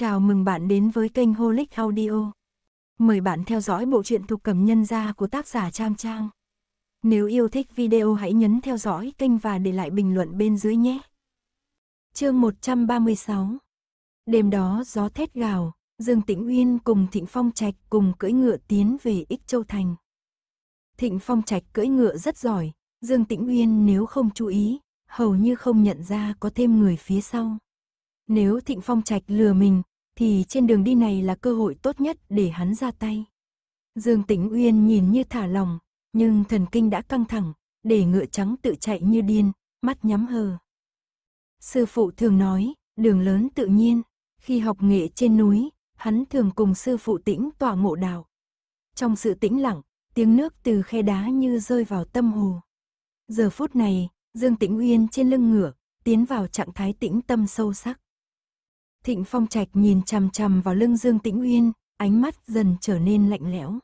Chào mừng bạn đến với kênh Holic Audio. Mời bạn theo dõi bộ truyện thuộc cầm nhân gia của tác giả Trang Trang. Nếu yêu thích video hãy nhấn theo dõi kênh và để lại bình luận bên dưới nhé. Chương 136 Đêm đó gió thét gào, Dương Tĩnh Uyên cùng Thịnh Phong Trạch cùng cưỡi ngựa tiến về Ích Châu Thành. Thịnh Phong Trạch cưỡi ngựa rất giỏi, Dương Tĩnh Uyên nếu không chú ý, hầu như không nhận ra có thêm người phía sau. Nếu Thịnh Phong Trạch lừa mình, thì trên đường đi này là cơ hội tốt nhất để hắn ra tay. Dương Tĩnh Uyên nhìn như thả lòng, nhưng thần kinh đã căng thẳng, để ngựa trắng tự chạy như điên, mắt nhắm hờ. Sư phụ thường nói, đường lớn tự nhiên, khi học nghệ trên núi, hắn thường cùng sư phụ tĩnh tỏa ngộ đạo. Trong sự tĩnh lặng, tiếng nước từ khe đá như rơi vào tâm hồ. Giờ phút này, Dương Tĩnh Uyên trên lưng ngựa, tiến vào trạng thái tĩnh tâm sâu sắc. Thịnh Phong Trạch nhìn chằm chằm vào lưng Dương Tĩnh Uyên, ánh mắt dần trở nên lạnh lẽo.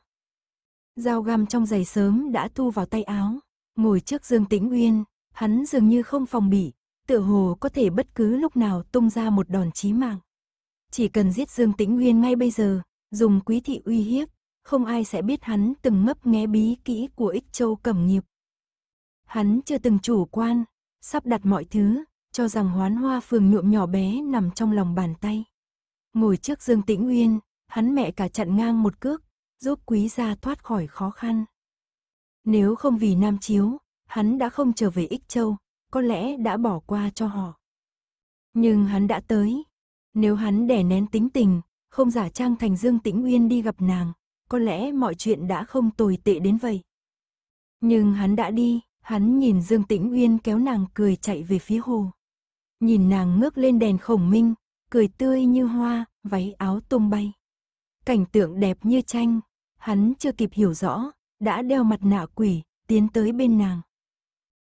Dao găm trong giày sớm đã thu vào tay áo, ngồi trước Dương Tĩnh Uyên, hắn dường như không phòng bị, tựa hồ có thể bất cứ lúc nào tung ra một đòn chí mạng. Chỉ cần giết Dương Tĩnh Uyên ngay bây giờ, dùng quý thị uy hiếp, không ai sẽ biết hắn từng ngấp nghé bí kỹ của ích châu cẩm nghiệp. Hắn chưa từng chủ quan, sắp đặt mọi thứ, cho rằng hoán hoa phường nhuộm nhỏ bé nằm trong lòng bàn tay. Ngồi trước Dương Tĩnh Uyên, hắn mẹ cả chặn ngang một cước, giúp quý gia thoát khỏi khó khăn. Nếu không vì Nam Chiếu, hắn đã không trở về Ích Châu, có lẽ đã bỏ qua cho họ. Nhưng hắn đã tới. Nếu hắn đè nén tính tình, không giả trang thành Dương Tĩnh Uyên đi gặp nàng, có lẽ mọi chuyện đã không tồi tệ đến vậy. Nhưng hắn đã đi, hắn nhìn Dương Tĩnh Uyên kéo nàng cười chạy về phía hồ nhìn nàng ngước lên đèn khổng minh, cười tươi như hoa, váy áo tung bay. Cảnh tượng đẹp như tranh, hắn chưa kịp hiểu rõ, đã đeo mặt nạ quỷ, tiến tới bên nàng.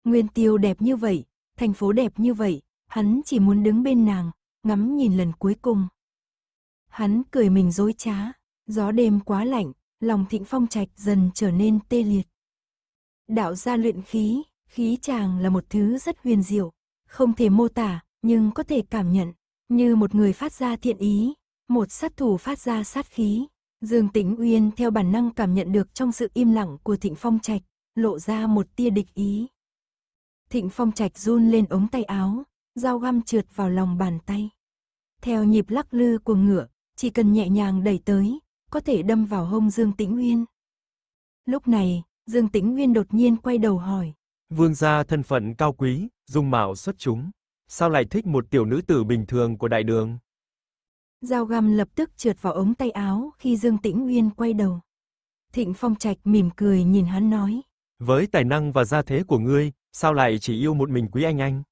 Nguyên tiêu đẹp như vậy, thành phố đẹp như vậy, hắn chỉ muốn đứng bên nàng, ngắm nhìn lần cuối cùng. Hắn cười mình dối trá, gió đêm quá lạnh, lòng thịnh phong trạch dần trở nên tê liệt. Đạo gia luyện khí, khí chàng là một thứ rất huyền diệu, không thể mô tả, nhưng có thể cảm nhận, như một người phát ra thiện ý, một sát thủ phát ra sát khí. Dương Tĩnh Uyên theo bản năng cảm nhận được trong sự im lặng của Thịnh Phong Trạch, lộ ra một tia địch ý. Thịnh Phong Trạch run lên ống tay áo, dao găm trượt vào lòng bàn tay. Theo nhịp lắc lư của ngựa, chỉ cần nhẹ nhàng đẩy tới, có thể đâm vào hông Dương Tĩnh Uyên. Lúc này, Dương Tĩnh Uyên đột nhiên quay đầu hỏi. Vương gia thân phận cao quý, dung mạo xuất chúng, sao lại thích một tiểu nữ tử bình thường của đại đường? Dao găm lập tức trượt vào ống tay áo khi Dương Tĩnh Uyên quay đầu. Thịnh Phong Trạch mỉm cười nhìn hắn nói. Với tài năng và gia thế của ngươi, sao lại chỉ yêu một mình quý anh anh?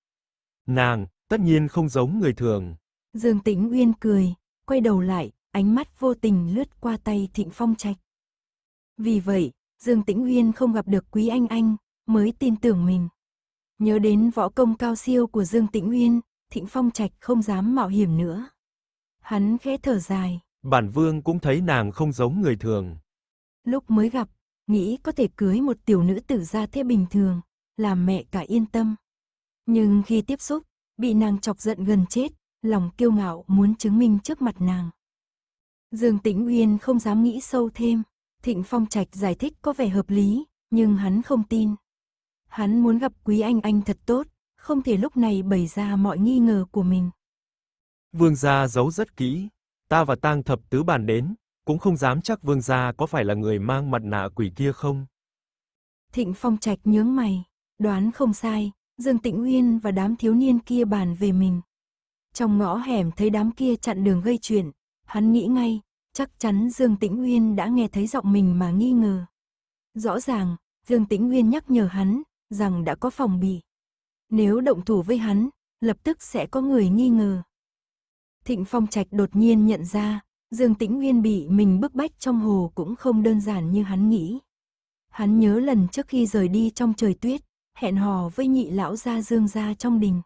Nàng, tất nhiên không giống người thường. Dương Tĩnh Uyên cười, quay đầu lại, ánh mắt vô tình lướt qua tay Thịnh Phong Trạch. Vì vậy, Dương Tĩnh Uyên không gặp được quý anh anh, mới tin tưởng mình. Nhớ đến võ công cao siêu của Dương Tĩnh Uyên, Thịnh Phong Trạch không dám mạo hiểm nữa. Hắn khẽ thở dài. Bản vương cũng thấy nàng không giống người thường. Lúc mới gặp, nghĩ có thể cưới một tiểu nữ tử ra thế bình thường, làm mẹ cả yên tâm. Nhưng khi tiếp xúc, bị nàng chọc giận gần chết, lòng kiêu ngạo muốn chứng minh trước mặt nàng. Dương Tĩnh Uyên không dám nghĩ sâu thêm, Thịnh Phong Trạch giải thích có vẻ hợp lý, nhưng hắn không tin. Hắn muốn gặp quý anh anh thật tốt, không thể lúc này bày ra mọi nghi ngờ của mình. Vương gia giấu rất kỹ, ta và tang thập tứ bàn đến, cũng không dám chắc vương gia có phải là người mang mặt nạ quỷ kia không. Thịnh Phong Trạch nhướng mày, đoán không sai, Dương Tịnh Uyên và đám thiếu niên kia bàn về mình. Trong ngõ hẻm thấy đám kia chặn đường gây chuyện, hắn nghĩ ngay, chắc chắn Dương Tĩnh Uyên đã nghe thấy giọng mình mà nghi ngờ. Rõ ràng, Dương Tĩnh Uyên nhắc nhở hắn, rằng đã có phòng bị. Nếu động thủ với hắn, lập tức sẽ có người nghi ngờ. Thịnh Phong Trạch đột nhiên nhận ra, Dương Tĩnh Nguyên bị mình bức bách trong hồ cũng không đơn giản như hắn nghĩ. Hắn nhớ lần trước khi rời đi trong trời tuyết, hẹn hò với nhị lão gia Dương gia trong đình.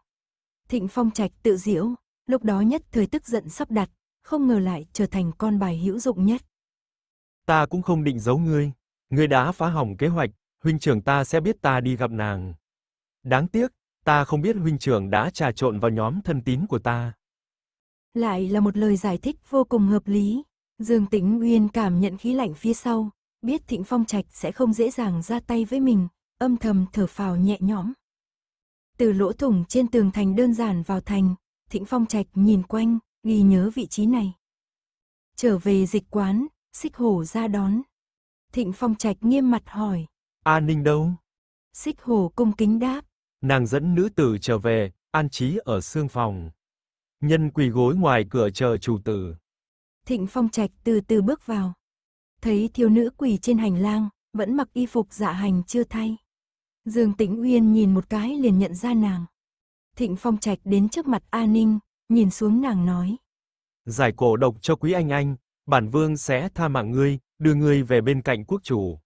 Thịnh Phong Trạch tự diễu, lúc đó nhất thời tức giận sắp đặt, không ngờ lại trở thành con bài hữu dụng nhất. Ta cũng không định giấu ngươi, ngươi đã phá hỏng kế hoạch, huynh trưởng ta sẽ biết ta đi gặp nàng. Đáng tiếc, ta không biết huynh trưởng đã trà trộn vào nhóm thân tín của ta. Lại là một lời giải thích vô cùng hợp lý. Dương Tĩnh Uyên cảm nhận khí lạnh phía sau, biết Thịnh Phong Trạch sẽ không dễ dàng ra tay với mình, âm thầm thở phào nhẹ nhõm. Từ lỗ thủng trên tường thành đơn giản vào thành, Thịnh Phong Trạch nhìn quanh, ghi nhớ vị trí này. Trở về dịch quán, xích hổ ra đón. Thịnh Phong Trạch nghiêm mặt hỏi, A Ninh đâu? Xích Hồ cung kính đáp. Nàng dẫn nữ tử trở về, an trí ở xương phòng. Nhân quỳ gối ngoài cửa chờ chủ tử. Thịnh Phong Trạch từ từ bước vào. Thấy thiếu nữ quỳ trên hành lang, vẫn mặc y phục dạ hành chưa thay. Dương Tĩnh Uyên nhìn một cái liền nhận ra nàng. Thịnh Phong Trạch đến trước mặt A Ninh, nhìn xuống nàng nói: "Giải cổ độc cho quý anh anh, bản vương sẽ tha mạng ngươi, đưa ngươi về bên cạnh quốc chủ."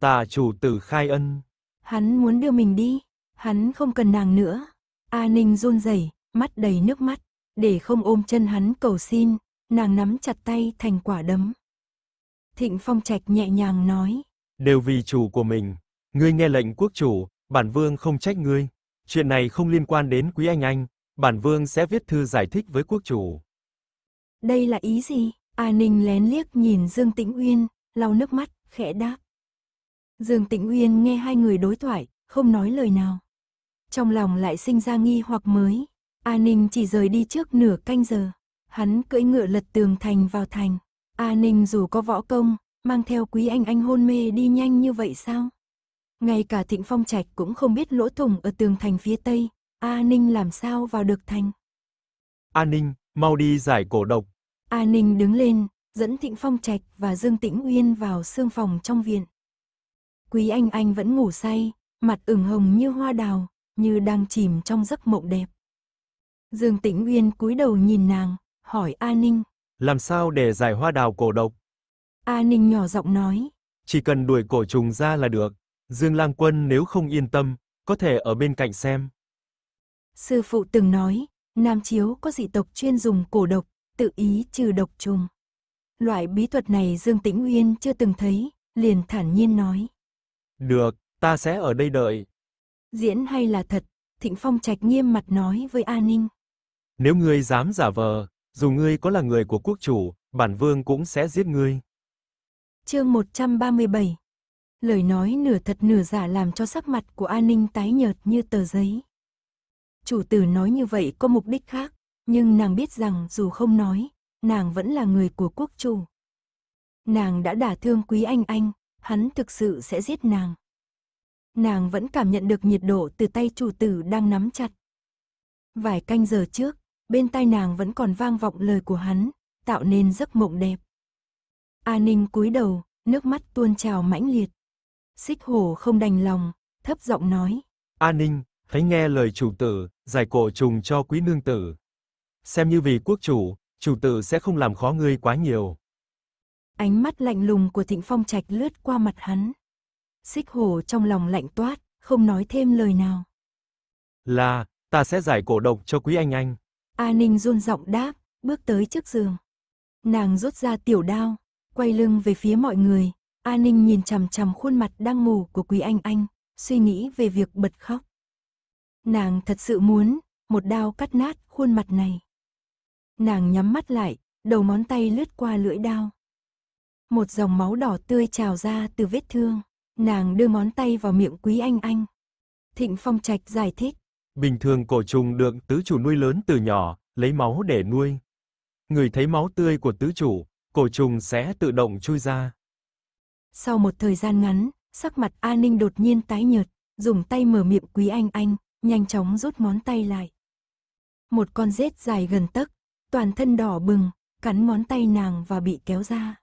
Tà chủ tử khai ân. Hắn muốn đưa mình đi, hắn không cần nàng nữa. A Ninh run rẩy, mắt đầy nước mắt, để không ôm chân hắn cầu xin, nàng nắm chặt tay thành quả đấm. Thịnh Phong Trạch nhẹ nhàng nói, đều vì chủ của mình, ngươi nghe lệnh quốc chủ, bản vương không trách ngươi. Chuyện này không liên quan đến quý anh anh, bản vương sẽ viết thư giải thích với quốc chủ. Đây là ý gì? A Ninh lén liếc nhìn Dương Tĩnh Uyên, lau nước mắt, khẽ đáp. Dương Tĩnh Uyên nghe hai người đối thoại, không nói lời nào. Trong lòng lại sinh ra nghi hoặc mới. A Ninh chỉ rời đi trước nửa canh giờ. Hắn cưỡi ngựa lật tường thành vào thành. A Ninh dù có võ công, mang theo quý anh anh hôn mê đi nhanh như vậy sao? Ngay cả thịnh phong trạch cũng không biết lỗ thủng ở tường thành phía tây. A Ninh làm sao vào được thành? A Ninh, mau đi giải cổ độc. A Ninh đứng lên, dẫn Thịnh Phong Trạch và Dương Tĩnh Uyên vào xương phòng trong viện. Quý Anh Anh vẫn ngủ say, mặt ửng hồng như hoa đào, như đang chìm trong giấc mộng đẹp. Dương Tĩnh Uyên cúi đầu nhìn nàng, hỏi A Ninh. Làm sao để giải hoa đào cổ độc? A Ninh nhỏ giọng nói. Chỉ cần đuổi cổ trùng ra là được. Dương Lang Quân nếu không yên tâm, có thể ở bên cạnh xem. Sư phụ từng nói, Nam Chiếu có dị tộc chuyên dùng cổ độc, tự ý trừ độc trùng. Loại bí thuật này Dương Tĩnh Uyên chưa từng thấy, liền thản nhiên nói. Được, ta sẽ ở đây đợi. Diễn hay là thật, Thịnh Phong Trạch nghiêm mặt nói với A Ninh. Nếu ngươi dám giả vờ, dù ngươi có là người của quốc chủ, bản vương cũng sẽ giết ngươi. Chương 137 Lời nói nửa thật nửa giả làm cho sắc mặt của A Ninh tái nhợt như tờ giấy. Chủ tử nói như vậy có mục đích khác, nhưng nàng biết rằng dù không nói, nàng vẫn là người của quốc chủ. Nàng đã đả thương quý anh anh, hắn thực sự sẽ giết nàng. Nàng vẫn cảm nhận được nhiệt độ từ tay chủ tử đang nắm chặt. Vài canh giờ trước, bên tai nàng vẫn còn vang vọng lời của hắn, tạo nên giấc mộng đẹp. A Ninh cúi đầu, nước mắt tuôn trào mãnh liệt. Xích hổ không đành lòng, thấp giọng nói. A Ninh, hãy nghe lời chủ tử, giải cổ trùng cho quý nương tử. Xem như vì quốc chủ, chủ tử sẽ không làm khó ngươi quá nhiều. Ánh mắt lạnh lùng của Thịnh Phong Trạch lướt qua mặt hắn. Xích hổ trong lòng lạnh toát, không nói thêm lời nào. Là, ta sẽ giải cổ độc cho quý anh anh. A Ninh run giọng đáp, bước tới trước giường. Nàng rút ra tiểu đao, quay lưng về phía mọi người. A Ninh nhìn chằm chằm khuôn mặt đang ngủ của quý anh anh, suy nghĩ về việc bật khóc. Nàng thật sự muốn, một đao cắt nát khuôn mặt này. Nàng nhắm mắt lại, đầu món tay lướt qua lưỡi đao một dòng máu đỏ tươi trào ra từ vết thương. Nàng đưa món tay vào miệng quý anh anh. Thịnh Phong Trạch giải thích. Bình thường cổ trùng được tứ chủ nuôi lớn từ nhỏ, lấy máu để nuôi. Người thấy máu tươi của tứ chủ, cổ trùng sẽ tự động chui ra. Sau một thời gian ngắn, sắc mặt A Ninh đột nhiên tái nhợt, dùng tay mở miệng quý anh anh, nhanh chóng rút món tay lại. Một con rết dài gần tấc, toàn thân đỏ bừng, cắn món tay nàng và bị kéo ra.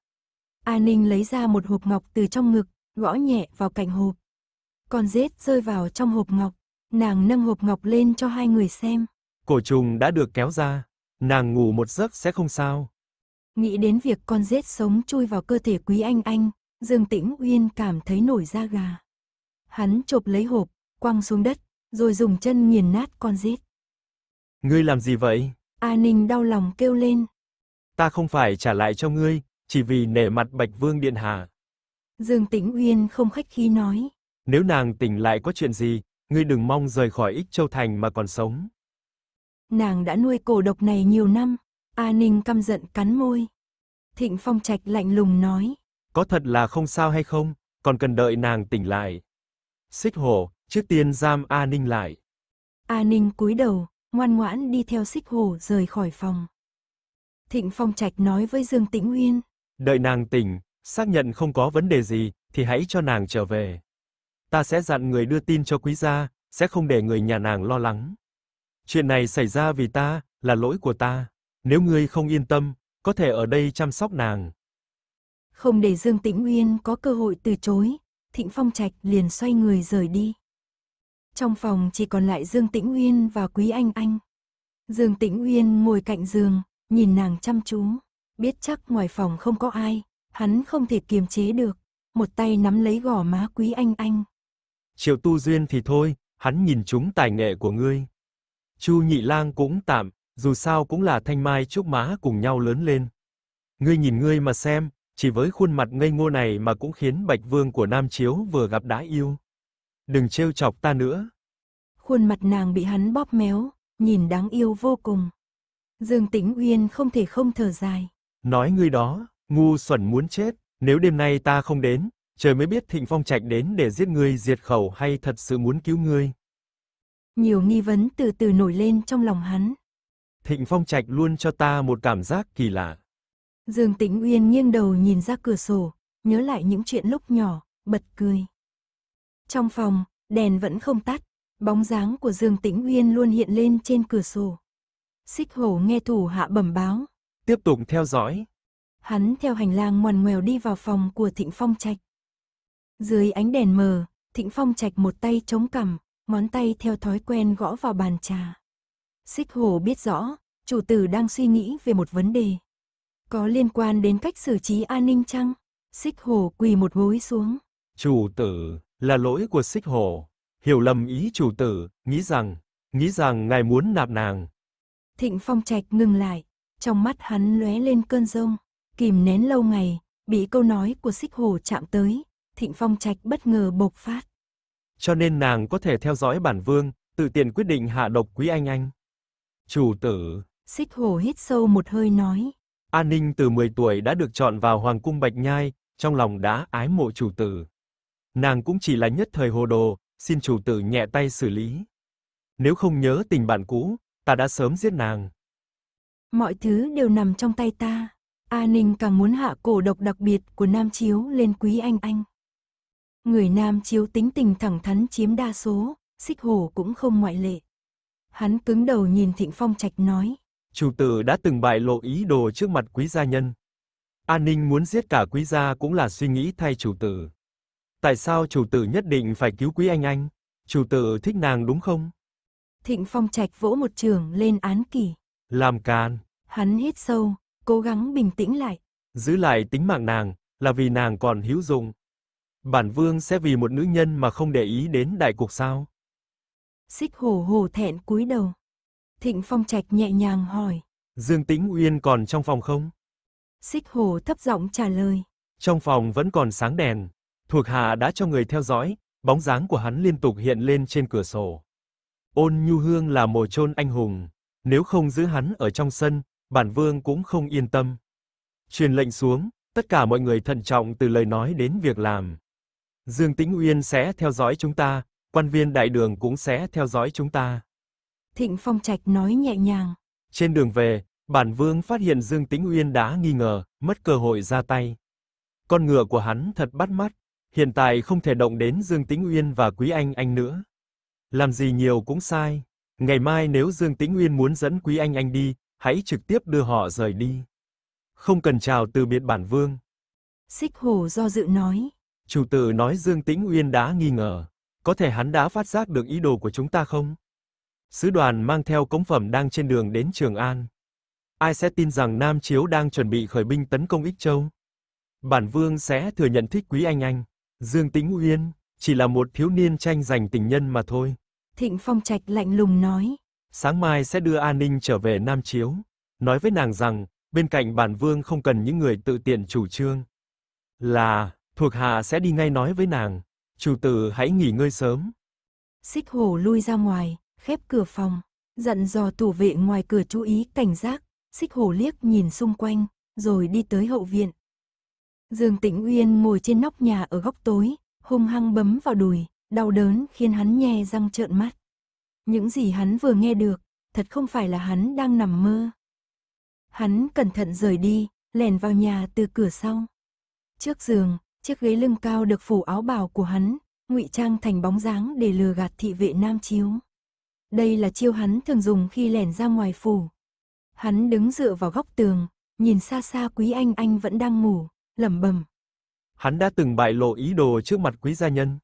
A Ninh lấy ra một hộp ngọc từ trong ngực, gõ nhẹ vào cạnh hộp. Con rết rơi vào trong hộp ngọc, nàng nâng hộp ngọc lên cho hai người xem. Cổ trùng đã được kéo ra, nàng ngủ một giấc sẽ không sao. Nghĩ đến việc con rết sống chui vào cơ thể quý anh anh, Dương Tĩnh Uyên cảm thấy nổi da gà. Hắn chộp lấy hộp, quăng xuống đất, rồi dùng chân nghiền nát con rết. Ngươi làm gì vậy? A Ninh đau lòng kêu lên. Ta không phải trả lại cho ngươi, chỉ vì nể mặt Bạch Vương Điện Hạ. Dương Tĩnh Uyên không khách khí nói. Nếu nàng tỉnh lại có chuyện gì, ngươi đừng mong rời khỏi Ích Châu Thành mà còn sống. Nàng đã nuôi cổ độc này nhiều năm, A Ninh căm giận cắn môi. Thịnh Phong Trạch lạnh lùng nói. Có thật là không sao hay không, còn cần đợi nàng tỉnh lại. Xích hổ, trước tiên giam A Ninh lại. A Ninh cúi đầu, ngoan ngoãn đi theo xích hổ rời khỏi phòng. Thịnh Phong Trạch nói với Dương Tĩnh Uyên. Đợi nàng tỉnh, xác nhận không có vấn đề gì, thì hãy cho nàng trở về. Ta sẽ dặn người đưa tin cho quý gia, sẽ không để người nhà nàng lo lắng. Chuyện này xảy ra vì ta, là lỗi của ta. Nếu ngươi không yên tâm, có thể ở đây chăm sóc nàng. Không để Dương Tĩnh Uyên có cơ hội từ chối, Thịnh Phong Trạch liền xoay người rời đi. Trong phòng chỉ còn lại Dương Tĩnh Uyên và Quý Anh Anh. Dương Tĩnh Uyên ngồi cạnh giường, nhìn nàng chăm chú. Biết chắc ngoài phòng không có ai, hắn không thể kiềm chế được, một tay nắm lấy gò má Quý Anh Anh. Triệu tu duyên thì thôi, hắn nhìn chúng tài nghệ của ngươi. Chu Nhị Lang cũng tạm, dù sao cũng là thanh mai trúc mã cùng nhau lớn lên. Ngươi nhìn ngươi mà xem, chỉ với khuôn mặt ngây ngô này mà cũng khiến Bạch Vương của Nam Chiếu vừa gặp đã yêu. Đừng trêu chọc ta nữa. Khuôn mặt nàng bị hắn bóp méo, nhìn đáng yêu vô cùng. Dương Tĩnh Uyên không thể không thở dài. Nói ngươi đó, ngu xuẩn muốn chết, nếu đêm nay ta không đến, trời mới biết Thịnh Phong Trạch đến để giết ngươi diệt khẩu hay thật sự muốn cứu ngươi. Nhiều nghi vấn từ từ nổi lên trong lòng hắn. Thịnh Phong Trạch luôn cho ta một cảm giác kỳ lạ. Dương Tĩnh Uyên nghiêng đầu nhìn ra cửa sổ, nhớ lại những chuyện lúc nhỏ, bật cười. Trong phòng, đèn vẫn không tắt, bóng dáng của Dương Tĩnh Uyên luôn hiện lên trên cửa sổ. Xích Hổ nghe thủ hạ bẩm báo, tiếp tục theo dõi. Hắn theo hành lang ngoằn ngoèo đi vào phòng của Thịnh Phong Trạch. Dưới ánh đèn mờ, Thịnh Phong Trạch một tay chống cằm, ngón tay theo thói quen gõ vào bàn trà. Xích Hồ biết rõ, chủ tử đang suy nghĩ về một vấn đề. Có liên quan đến cách xử trí an ninh chăng? Xích Hồ quỳ một gối xuống. Chủ tử, là lỗi của Xích Hồ. Hiểu lầm ý chủ tử, nghĩ rằng, nghĩ rằng ngài muốn nạp nàng. Thịnh Phong Trạch ngừng lại, trong mắt hắn lóe lên cơn rông, kìm nén lâu ngày, bị câu nói của xích hồ chạm tới, thịnh phong trạch bất ngờ bộc phát. Cho nên nàng có thể theo dõi bản vương, tự tiện quyết định hạ độc quý anh anh. Chủ tử. Xích hồ hít sâu một hơi nói. An ninh từ 10 tuổi đã được chọn vào Hoàng cung Bạch Nhai, trong lòng đã ái mộ chủ tử. Nàng cũng chỉ là nhất thời hồ đồ, xin chủ tử nhẹ tay xử lý. Nếu không nhớ tình bạn cũ, ta đã sớm giết nàng. Mọi thứ đều nằm trong tay ta. A Ninh càng muốn hạ cổ độc đặc biệt của Nam Chiếu lên quý anh anh. Người Nam Chiếu tính tình thẳng thắn chiếm đa số, xích hồ cũng không ngoại lệ. Hắn cứng đầu nhìn Thịnh Phong Trạch nói. Chủ tử đã từng bại lộ ý đồ trước mặt quý gia nhân. A Ninh muốn giết cả quý gia cũng là suy nghĩ thay chủ tử. Tại sao chủ tử nhất định phải cứu quý anh anh? Chủ tử thích nàng đúng không? Thịnh Phong Trạch vỗ một trường lên án kỳ. Làm càn. Hắn hít sâu, cố gắng bình tĩnh lại. Giữ lại tính mạng nàng, là vì nàng còn hữu dụng. Bản vương sẽ vì một nữ nhân mà không để ý đến đại cuộc sao? Xích hồ hổ thẹn cúi đầu. Thịnh Phong Trạch nhẹ nhàng hỏi. Dương Tĩnh Uyên còn trong phòng không? Xích hồ thấp giọng trả lời. Trong phòng vẫn còn sáng đèn. Thuộc hạ đã cho người theo dõi, bóng dáng của hắn liên tục hiện lên trên cửa sổ. Ôn Nhu Hương là mồ chôn anh hùng. Nếu không giữ hắn ở trong sân, bản vương cũng không yên tâm. Truyền lệnh xuống, tất cả mọi người thận trọng từ lời nói đến việc làm. Dương Tĩnh Uyên sẽ theo dõi chúng ta, quan viên đại đường cũng sẽ theo dõi chúng ta. Thịnh Phong Trạch nói nhẹ nhàng. Trên đường về, bản vương phát hiện Dương Tĩnh Uyên đã nghi ngờ, mất cơ hội ra tay. Con ngựa của hắn thật bắt mắt, hiện tại không thể động đến Dương Tĩnh Uyên và Quý Anh Anh nữa. Làm gì nhiều cũng sai. Ngày mai nếu Dương Tĩnh Uyên muốn dẫn Quý Anh Anh đi, hãy trực tiếp đưa họ rời đi. Không cần chào từ biệt bản vương. Xích hồ do dự nói. Chủ tử nói Dương Tĩnh Uyên đã nghi ngờ. Có thể hắn đã phát giác được ý đồ của chúng ta không? Sứ đoàn mang theo cống phẩm đang trên đường đến Trường An. Ai sẽ tin rằng Nam Chiếu đang chuẩn bị khởi binh tấn công Ích Châu? Bản Vương sẽ thừa nhận thích quý anh anh. Dương Tĩnh Uyên, chỉ là một thiếu niên tranh giành tình nhân mà thôi. Thịnh Phong Trạch lạnh lùng nói sáng mai sẽ đưa An Ninh trở về Nam Chiếu, nói với nàng rằng, bên cạnh bản vương không cần những người tự tiện chủ trương. Là, thuộc hạ sẽ đi ngay nói với nàng, chủ tử hãy nghỉ ngơi sớm. Xích Hổ lui ra ngoài, khép cửa phòng, dặn dò thủ vệ ngoài cửa chú ý cảnh giác, Xích Hổ liếc nhìn xung quanh, rồi đi tới hậu viện. Dương Tĩnh Uyên ngồi trên nóc nhà ở góc tối, hung hăng bấm vào đùi, đau đớn khiến hắn nhè răng trợn mắt. Những gì hắn vừa nghe được, thật không phải là hắn đang nằm mơ. Hắn cẩn thận rời đi, lèn vào nhà từ cửa sau. Trước giường, chiếc ghế lưng cao được phủ áo bào của hắn, ngụy trang thành bóng dáng để lừa gạt thị vệ nam chiếu. Đây là chiêu hắn thường dùng khi lẻn ra ngoài phủ. Hắn đứng dựa vào góc tường, nhìn xa xa quý anh anh vẫn đang ngủ, lẩm bẩm. Hắn đã từng bại lộ ý đồ trước mặt quý gia nhân.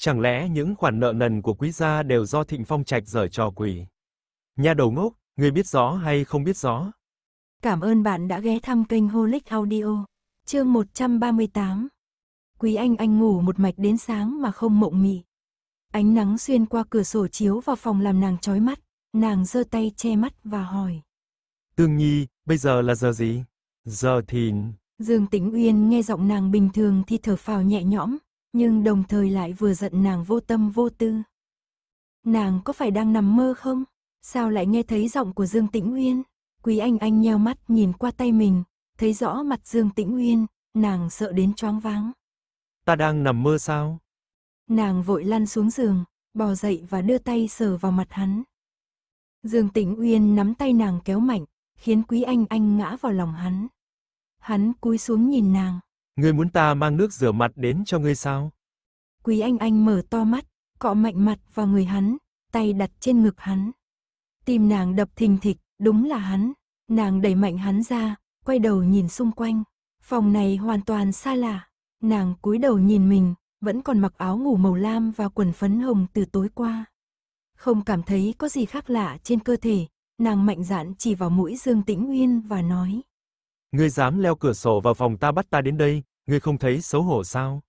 Chẳng lẽ những khoản nợ nần của quý gia đều do Thịnh Phong Trạch giở trò quỷ? Nhà đầu ngốc, người biết rõ hay không biết rõ? Cảm ơn bạn đã ghé thăm kênh Holic Audio. Chương 138 Quý anh anh ngủ một mạch đến sáng mà không mộng mị. Ánh nắng xuyên qua cửa sổ chiếu vào phòng làm nàng chói mắt, nàng giơ tay che mắt và hỏi. Tương Nhi, bây giờ là giờ gì? Giờ thìn Dương Tĩnh Uyên nghe giọng nàng bình thường thì thở phào nhẹ nhõm, nhưng đồng thời lại vừa giận nàng vô tâm vô tư. Nàng có phải đang nằm mơ không? Sao lại nghe thấy giọng của Dương Tĩnh Uyên? Quý Anh Anh nheo mắt nhìn qua tay mình, thấy rõ mặt Dương Tĩnh Uyên, nàng sợ đến choáng váng. Ta đang nằm mơ sao? Nàng vội lăn xuống giường, bò dậy và đưa tay sờ vào mặt hắn. Dương Tĩnh Uyên nắm tay nàng kéo mạnh, khiến Quý Anh Anh ngã vào lòng hắn. Hắn cúi xuống nhìn nàng. Ngươi muốn ta mang nước rửa mặt đến cho ngươi sao? Quý anh anh mở to mắt, cọ mạnh mặt vào người hắn, tay đặt trên ngực hắn. Tim nàng đập thình thịch, đúng là hắn. Nàng đẩy mạnh hắn ra, quay đầu nhìn xung quanh. Phòng này hoàn toàn xa lạ. Nàng cúi đầu nhìn mình, vẫn còn mặc áo ngủ màu lam và quần phấn hồng từ tối qua. Không cảm thấy có gì khác lạ trên cơ thể, nàng mạnh dạn chỉ vào mũi Dương Tĩnh Uyên và nói. Ngươi dám leo cửa sổ vào phòng ta bắt ta đến đây, ngươi không thấy xấu hổ sao?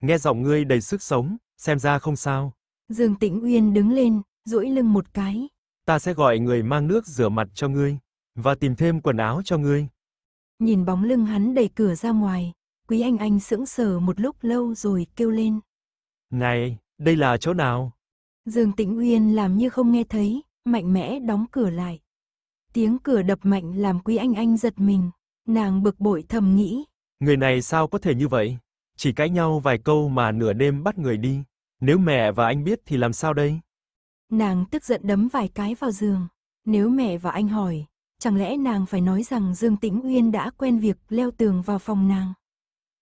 Nghe giọng ngươi đầy sức sống, xem ra không sao. Dương Tĩnh Uyên đứng lên, duỗi lưng một cái. Ta sẽ gọi người mang nước rửa mặt cho ngươi và tìm thêm quần áo cho ngươi. Nhìn bóng lưng hắn đẩy cửa ra ngoài, Quý Anh Anh sững sờ một lúc lâu rồi kêu lên. Này, đây là chỗ nào? Dương Tĩnh Uyên làm như không nghe thấy, mạnh mẽ đóng cửa lại. Tiếng cửa đập mạnh làm Quý Anh Anh giật mình, nàng bực bội thầm nghĩ, Người này sao có thể như vậy? Chỉ cãi nhau vài câu mà nửa đêm bắt người đi. Nếu mẹ và anh biết thì làm sao đây? Nàng tức giận đấm vài cái vào giường. Nếu mẹ và anh hỏi, chẳng lẽ nàng phải nói rằng Dương Tĩnh Uyên đã quen việc leo tường vào phòng nàng?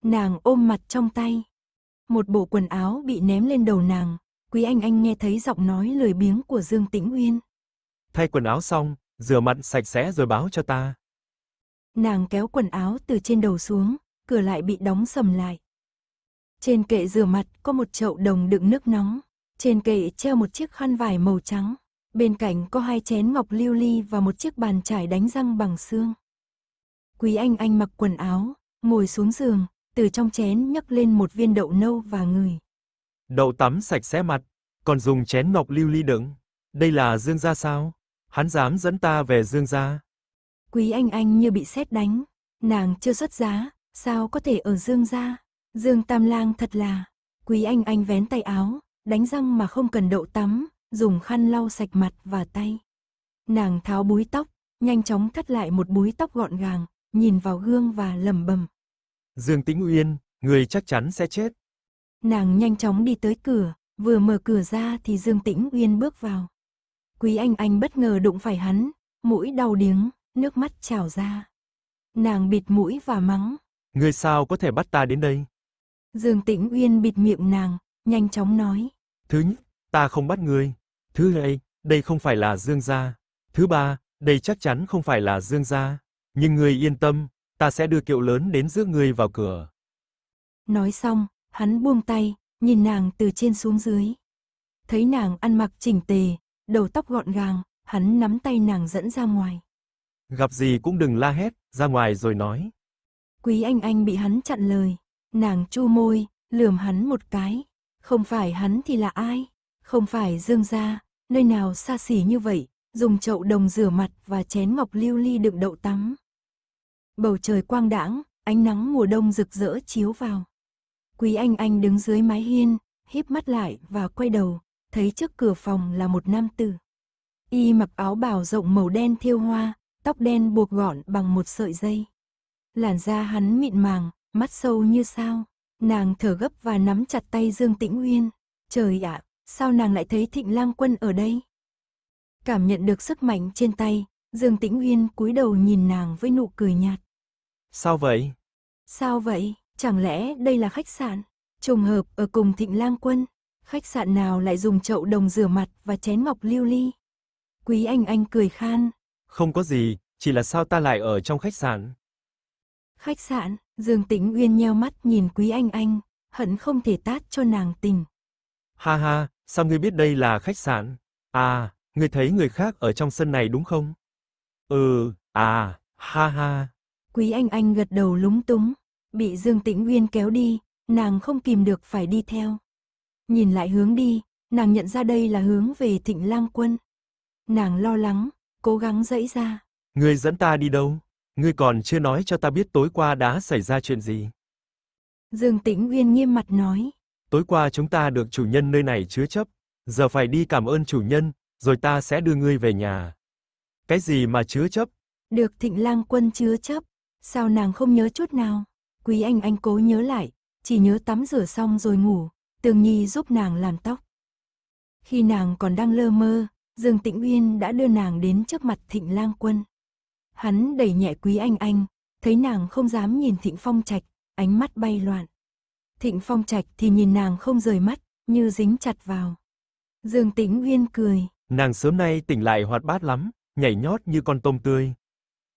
Nàng ôm mặt trong tay. Một bộ quần áo bị ném lên đầu nàng, Quý Anh Anh nghe thấy giọng nói lười biếng của Dương Tĩnh Uyên. Thay quần áo xong, rửa mặt sạch sẽ rồi báo cho ta. Nàng kéo quần áo từ trên đầu xuống, cửa lại bị đóng sầm lại. Trên kệ rửa mặt có một chậu đồng đựng nước nóng, trên kệ treo một chiếc khăn vải màu trắng, bên cạnh có hai chén ngọc lưu ly và một chiếc bàn chải đánh răng bằng xương. Quý Anh Anh mặc quần áo, ngồi xuống giường, từ trong chén nhấc lên một viên đậu nâu và ngửi. Đậu tắm sạch sẽ mặt, còn dùng chén ngọc lưu ly đựng. Đây là Dương gia sao? Hắn dám dẫn ta về Dương gia? Quý Anh Anh như bị sét đánh, nàng chưa xuất giá, sao có thể ở Dương gia? Dương Tam Lang thật là. Quý Anh Anh vén tay áo, đánh răng mà không cần đậu tắm, dùng khăn lau sạch mặt và tay. Nàng tháo búi tóc, nhanh chóng thắt lại một búi tóc gọn gàng, nhìn vào gương và lẩm bẩm. Dương Tĩnh Uyên, người chắc chắn sẽ chết. Nàng nhanh chóng đi tới cửa, vừa mở cửa ra thì Dương Tĩnh Uyên bước vào. Quý Anh Anh bất ngờ đụng phải hắn, mũi đau điếng, nước mắt trào ra. Nàng bịt mũi và mắng. người sao có thể bắt ta đến đây? Dương Tĩnh Uyên bịt miệng nàng, nhanh chóng nói. Thứ nhất, ta không bắt người; Thứ hai, đây không phải là Dương gia. Thứ ba, đây chắc chắn không phải là Dương gia. Nhưng người yên tâm, ta sẽ đưa kiệu lớn đến giữa người vào cửa. Nói xong, hắn buông tay, nhìn nàng từ trên xuống dưới. Thấy nàng ăn mặc chỉnh tề, đầu tóc gọn gàng, hắn nắm tay nàng dẫn ra ngoài. Gặp gì cũng đừng la hét, ra ngoài rồi nói. Quý anh anh bị hắn chặn lời. Nàng chu môi, lườm hắn một cái. Không phải hắn thì là ai? Không phải dương gia, nơi nào xa xỉ như vậy, dùng chậu đồng rửa mặt và chén ngọc lưu ly đựng đậu tắm. Bầu trời quang đãng, ánh nắng mùa đông rực rỡ chiếu vào. Quý anh anh đứng dưới mái hiên, híp mắt lại và quay đầu, thấy trước cửa phòng là một nam tử. Y mặc áo bào rộng màu đen thiêu hoa, tóc đen buộc gọn bằng một sợi dây. Làn da hắn mịn màng, mắt sâu như sao. Nàng thở gấp và nắm chặt tay Dương Tĩnh Uyên. Trời ạ, sao nàng lại thấy Thịnh Lang Quân ở đây? Cảm nhận được sức mạnh trên tay, Dương Tĩnh Uyên cúi đầu nhìn nàng với nụ cười nhạt. Sao vậy? Sao vậy? Chẳng lẽ đây là khách sạn? Trùng hợp ở cùng Thịnh Lang Quân, khách sạn nào lại dùng chậu đồng rửa mặt và chén ngọc lưu ly? Quý Anh Anh cười khan, không có gì, chỉ là sao ta lại ở trong khách sạn? Khách sạn, Dương Tĩnh Uyên nheo mắt nhìn Quý Anh Anh, hận không thể tát cho nàng tình. Ha ha, sao ngươi biết đây là khách sạn? À, ngươi thấy người khác ở trong sân này đúng không? Ừ, à, ha ha. Quý Anh Anh gật đầu lúng túng, bị Dương Tĩnh Uyên kéo đi, nàng không kìm được phải đi theo. Nhìn lại hướng đi, nàng nhận ra đây là hướng về Thịnh Lang Quân. Nàng lo lắng, cố gắng dẫy ra. Ngươi dẫn ta đi đâu? Ngươi còn chưa nói cho ta biết tối qua đã xảy ra chuyện gì. Dương Tĩnh Uyên nghiêm mặt nói. Tối qua chúng ta được chủ nhân nơi này chứa chấp, giờ phải đi cảm ơn chủ nhân, rồi ta sẽ đưa ngươi về nhà. Cái gì mà chứa chấp? Được Thịnh Lang Quân chứa chấp, sao nàng không nhớ chút nào? Quý Anh Anh cố nhớ lại, chỉ nhớ tắm rửa xong rồi ngủ, Tường Nhi giúp nàng làm tóc. Khi nàng còn đang lơ mơ, Dương Tĩnh Uyên đã đưa nàng đến trước mặt Thịnh Lang Quân. Hắn đẩy nhẹ Quý Anh Anh, thấy nàng không dám nhìn Thịnh Phong Trạch, ánh mắt bay loạn. Thịnh Phong Trạch thì nhìn nàng không rời mắt, như dính chặt vào. Dương Tĩnh Uyên cười, nàng sớm nay tỉnh lại hoạt bát lắm, nhảy nhót như con tôm tươi.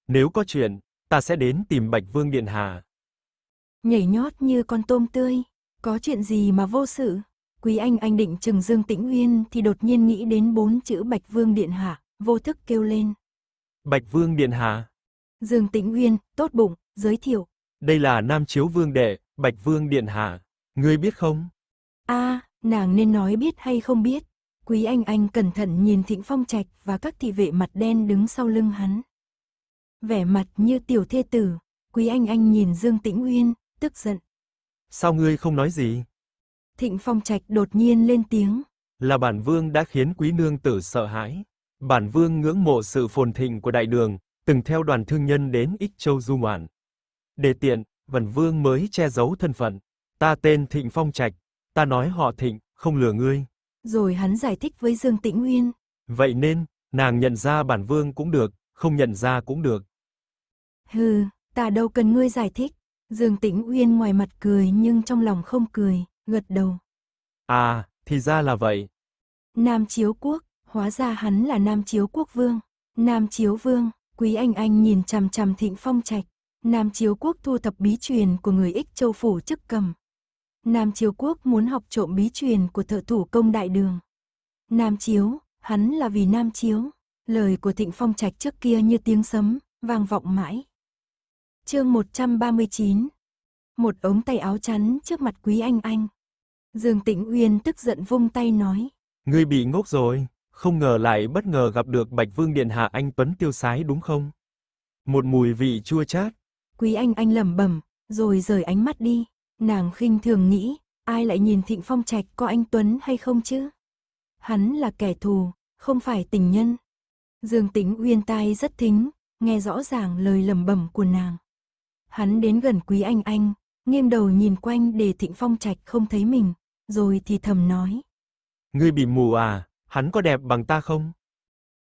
Nếu có chuyện, ta sẽ đến tìm Bạch Vương điện Hà. Nhảy nhót như con tôm tươi, có chuyện gì mà vô sự? Quý Anh Anh định chừng Dương Tĩnh Uyên thì đột nhiên nghĩ đến bốn chữ Bạch Vương Điện Hạ, vô thức kêu lên. Bạch Vương Điện Hạ. Dương Tĩnh Uyên, tốt bụng, giới thiệu. Đây là Nam Chiếu Vương Đệ, Bạch Vương Điện Hạ. Ngươi biết không? a à, nàng nên nói biết hay không biết. Quý Anh Anh cẩn thận nhìn Thịnh Phong Trạch và các thị vệ mặt đen đứng sau lưng hắn. Vẻ mặt như tiểu thê tử, Quý Anh Anh nhìn Dương Tĩnh Uyên, tức giận. Sao ngươi không nói gì? Thịnh Phong Trạch đột nhiên lên tiếng. Là bản vương đã khiến quý nương tử sợ hãi. Bản vương ngưỡng mộ sự phồn thịnh của đại đường, từng theo đoàn thương nhân đến Ích Châu du ngoạn. Để tiện, bản vương mới che giấu thân phận. Ta tên Thịnh Phong Trạch, ta nói họ Thịnh, không lừa ngươi. Rồi hắn giải thích với Dương Tĩnh Uyên. Vậy nên, nàng nhận ra bản vương cũng được, không nhận ra cũng được. Hừ, ta đâu cần ngươi giải thích. Dương Tĩnh Uyên ngoài mặt cười nhưng trong lòng không cười gật đầu. À, thì ra là vậy. Nam Chiếu Quốc, hóa ra hắn là Nam Chiếu Quốc Vương. Nam Chiếu Vương, Quý Anh Anh nhìn chằm chằm Thịnh Phong Trạch. Nam Chiếu Quốc thu thập bí truyền của người ích châu phủ chức cầm. Nam Chiếu Quốc muốn học trộm bí truyền của thợ thủ công đại đường. Nam Chiếu, hắn là vì Nam Chiếu. Lời của Thịnh Phong Trạch trước kia như tiếng sấm, vang vọng mãi. Chương 139 Một ống tay áo chắn trước mặt Quý Anh Anh. Dương Tĩnh Uyên tức giận vung tay nói. Ngươi bị ngốc rồi, không ngờ lại bất ngờ gặp được Bạch Vương Điện Hạ anh Tuấn tiêu sái đúng không? Một mùi vị chua chát. Quý Anh Anh lẩm bẩm, rồi rời ánh mắt đi. Nàng khinh thường nghĩ, ai lại nhìn Thịnh Phong Trạch có anh Tuấn hay không chứ? Hắn là kẻ thù, không phải tình nhân. Dương Tĩnh Uyên tai rất thính, nghe rõ ràng lời lẩm bẩm của nàng. Hắn đến gần Quý Anh Anh, nghiêng đầu nhìn quanh để Thịnh Phong Trạch không thấy mình rồi thì thầm nói. Ngươi bị mù à, hắn có đẹp bằng ta không?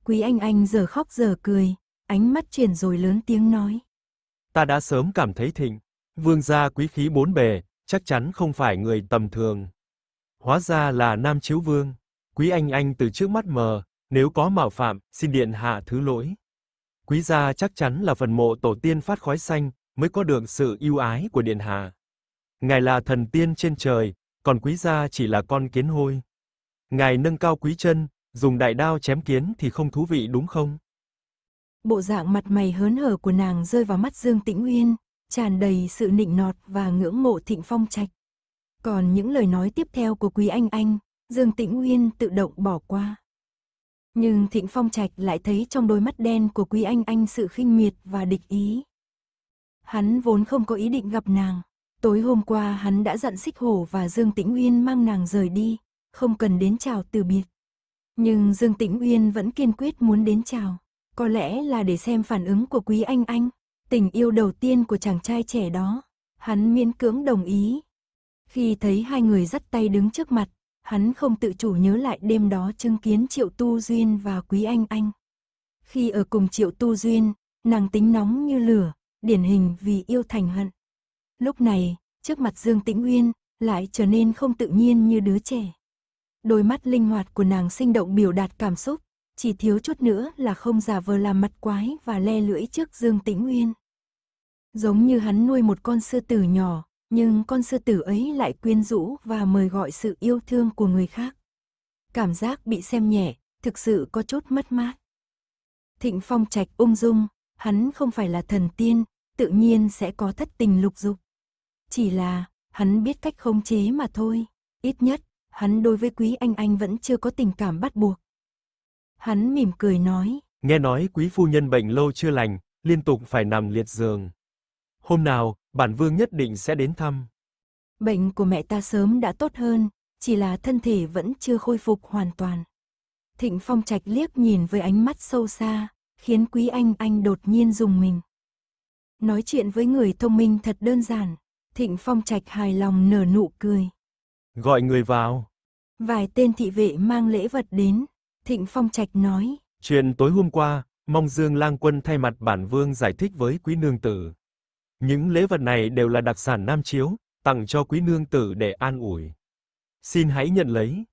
Quý anh anh giờ khóc giờ cười, ánh mắt chuyển rồi lớn tiếng nói. Ta đã sớm cảm thấy thịnh, vương gia quý khí bốn bề, chắc chắn không phải người tầm thường. Hóa ra là Nam Chiếu Vương, quý anh anh từ trước mắt mờ, nếu có mạo phạm, xin điện hạ thứ lỗi. Quý gia chắc chắn là phần mộ tổ tiên phát khói xanh, mới có được sự yêu ái của điện hạ. Ngài là thần tiên trên trời, còn quý gia chỉ là con kiến hôi. Ngài nâng cao quý chân, dùng đại đao chém kiến thì không thú vị đúng không? Bộ dạng mặt mày hớn hở của nàng rơi vào mắt Dương Tĩnh Uyên, tràn đầy sự nịnh nọt và ngưỡng mộ Thịnh Phong Trạch. Còn những lời nói tiếp theo của Quý Anh Anh, Dương Tĩnh Uyên tự động bỏ qua. Nhưng Thịnh Phong Trạch lại thấy trong đôi mắt đen của Quý Anh Anh sự khinh miệt và địch ý. Hắn vốn không có ý định gặp nàng. Tối hôm qua hắn đã dặn xích hổ và Dương Tĩnh Uyên mang nàng rời đi, không cần đến chào từ biệt. Nhưng Dương Tĩnh Uyên vẫn kiên quyết muốn đến chào, có lẽ là để xem phản ứng của Quý Anh Anh, tình yêu đầu tiên của chàng trai trẻ đó. Hắn miễn cưỡng đồng ý. Khi thấy hai người dắt tay đứng trước mặt, hắn không tự chủ nhớ lại đêm đó chứng kiến Triệu Tu Duyên và Quý Anh Anh. Khi ở cùng Triệu Tu Duyên, nàng tính nóng như lửa, điển hình vì yêu thành hận. Lúc này, trước mặt Dương Tĩnh Uyên, lại trở nên không tự nhiên như đứa trẻ. Đôi mắt linh hoạt của nàng sinh động biểu đạt cảm xúc, chỉ thiếu chút nữa là không giả vờ làm mặt quái và le lưỡi trước Dương Tĩnh Uyên. Giống như hắn nuôi một con sư tử nhỏ, nhưng con sư tử ấy lại quyến rũ và mời gọi sự yêu thương của người khác. Cảm giác bị xem nhẹ, thực sự có chút mất mát. Thịnh Phong Trạch ung dung, hắn không phải là thần tiên, tự nhiên sẽ có thất tình lục dục. Chỉ là, hắn biết cách khống chế mà thôi. Ít nhất, hắn đối với Quý Anh Anh vẫn chưa có tình cảm bắt buộc. Hắn mỉm cười nói. Nghe nói quý phu nhân bệnh lâu chưa lành, liên tục phải nằm liệt giường. Hôm nào, bản vương nhất định sẽ đến thăm. Bệnh của mẹ ta sớm đã tốt hơn, chỉ là thân thể vẫn chưa khôi phục hoàn toàn. Thịnh Phong Trạch liếc nhìn với ánh mắt sâu xa, khiến Quý Anh Anh đột nhiên dùng mình. Nói chuyện với người thông minh thật đơn giản, Thịnh Phong Trạch hài lòng nở nụ cười. Gọi người vào. Vài tên thị vệ mang lễ vật đến. Thịnh Phong Trạch nói. Chuyện tối hôm qua, mong Dương Lang Quân thay mặt bản vương giải thích với quý nương tử. Những lễ vật này đều là đặc sản Nam Chiếu, tặng cho quý nương tử để an ủi. Xin hãy nhận lấy.